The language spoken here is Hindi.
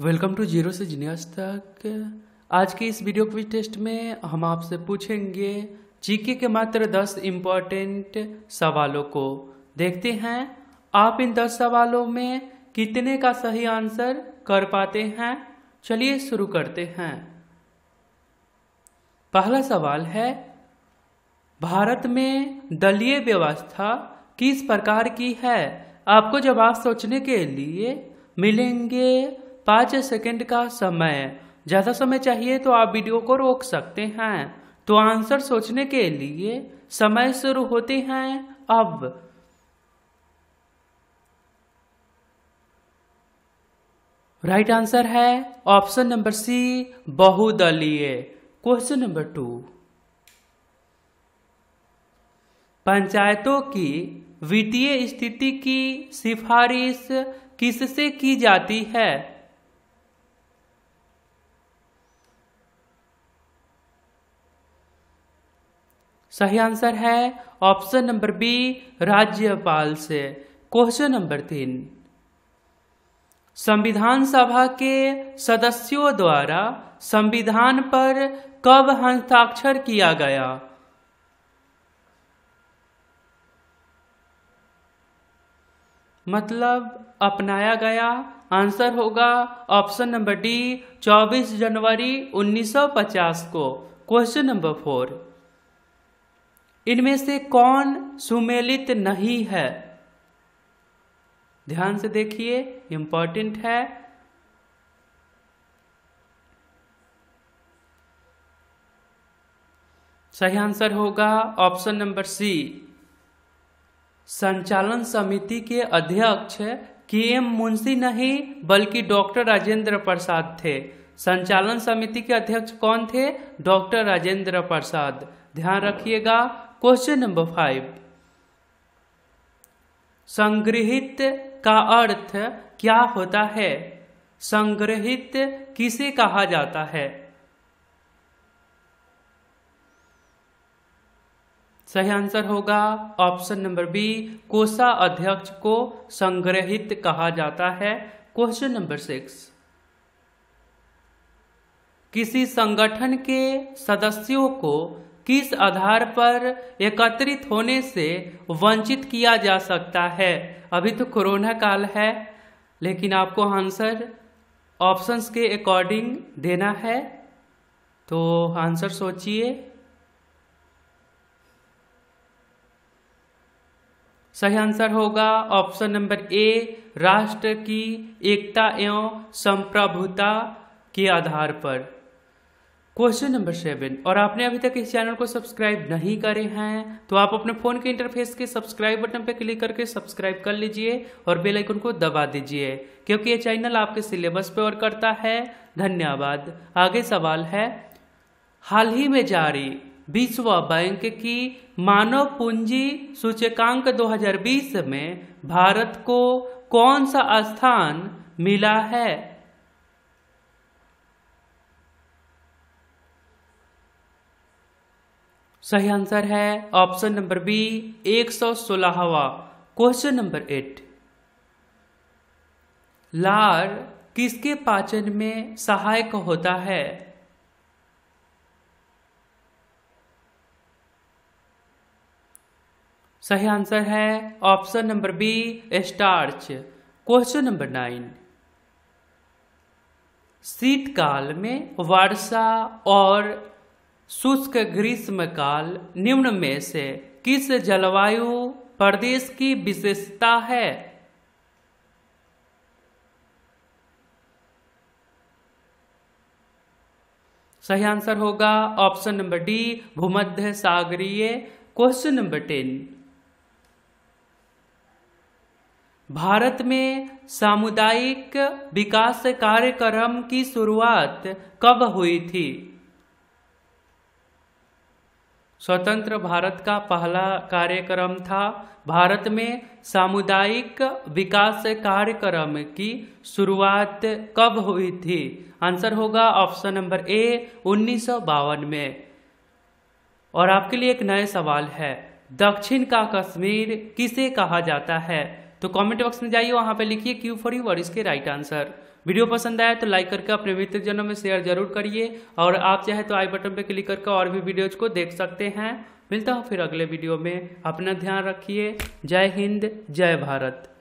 वेलकम टू जीरो से जीनियस तक आज की इस वीडियो क्विज टेस्ट में हम आपसे पूछेंगे जीके के मात्र दस इम्पॉर्टेंट सवालों को देखते हैं आप इन दस सवालों में कितने का सही आंसर कर पाते हैं चलिए शुरू करते हैं पहला सवाल है भारत में दलीय व्यवस्था किस प्रकार की है आपको जवाब सोचने के लिए मिलेंगे पाँच सेकंड का समय ज़्यादा समय चाहिए तो आप वीडियो को रोक सकते हैं तो आंसर सोचने के लिए समय शुरू होते हैं अब राइट right आंसर है ऑप्शन नंबर सी बहुदलीय क्वेश्चन नंबर टू पंचायतों की वित्तीय स्थिति की सिफारिश किससे की जाती है सही आंसर है ऑप्शन नंबर बी राज्यपाल से क्वेश्चन नंबर तीन संविधान सभा के सदस्यों द्वारा संविधान पर कब हस्ताक्षर किया गया मतलब अपनाया गया आंसर होगा ऑप्शन नंबर डी 24 जनवरी 1950 को क्वेश्चन नंबर फोर इनमें से कौन सुमेलित नहीं है ध्यान से देखिए इंपॉर्टेंट है सही आंसर होगा ऑप्शन नंबर सी संचालन समिति के अध्यक्ष के एम मुंशी नहीं बल्कि डॉक्टर राजेंद्र प्रसाद थे संचालन समिति के अध्यक्ष कौन थे डॉक्टर राजेंद्र प्रसाद ध्यान रखिएगा क्वेश्चन नंबर फाइव संग्रहित का अर्थ क्या होता है संग्रहित किसे कहा जाता है सही आंसर होगा ऑप्शन नंबर बी कोषा अध्यक्ष को संग्रहित कहा जाता है क्वेश्चन नंबर सिक्स किसी संगठन के सदस्यों को किस आधार पर एकत्रित होने से वंचित किया जा सकता है अभी तो कोरोना काल है लेकिन आपको आंसर ऑप्शंस के अकॉर्डिंग देना है तो आंसर सोचिए सही आंसर होगा ऑप्शन नंबर ए राष्ट्र की एकता एवं संप्रभुता के आधार पर क्वेश्चन नंबर सेवन और आपने अभी तक इस चैनल को सब्सक्राइब नहीं करे हैं तो आप अपने फोन के इंटरफेस के सब्सक्राइब बटन पर क्लिक करके सब्सक्राइब कर लीजिए और बेल आइकन को दबा दीजिए क्योंकि ये चैनल आपके सिलेबस पे और करता है धन्यवाद आगे सवाल है हाल ही में जारी विश्व बैंक की मानव पूंजी सूचकांक दो में भारत को कौन सा स्थान मिला है सही आंसर है ऑप्शन नंबर बी एक सौ सोलहवा क्वेश्चन नंबर एट लार किसके पाचन में सहायक होता है सही आंसर है option number B starch question number nine शीतकाल में वर्षा और शुष्क ग्रीष्म काल निम्न में से किस जलवायु प्रदेश की विशेषता है सही आंसर होगा ऑप्शन नंबर डी भूमध्य सागरीय क्वेश्चन नंबर टेन भारत में सामुदायिक विकास कार्यक्रम की शुरुआत कब हुई थी स्वतंत्र भारत का पहला कार्यक्रम था भारत में सामुदायिक विकास कार्यक्रम की शुरुआत कब हुई थी आंसर होगा ऑप्शन नंबर ए उन्नीस में और आपके लिए एक नए सवाल है दक्षिण का कश्मीर किसे कहा जाता है तो कमेंट बॉक्स में जाइए वहां पे लिखिए क्यू फॉर यू वर्ड इसके राइट आंसर वीडियो पसंद आया तो लाइक करके अपने मित्रजनों में शेयर जरूर करिए और आप चाहे तो आई बटन पर क्लिक करके और भी वीडियोज को देख सकते हैं मिलता हूँ फिर अगले वीडियो में अपना ध्यान रखिए जय हिंद जय भारत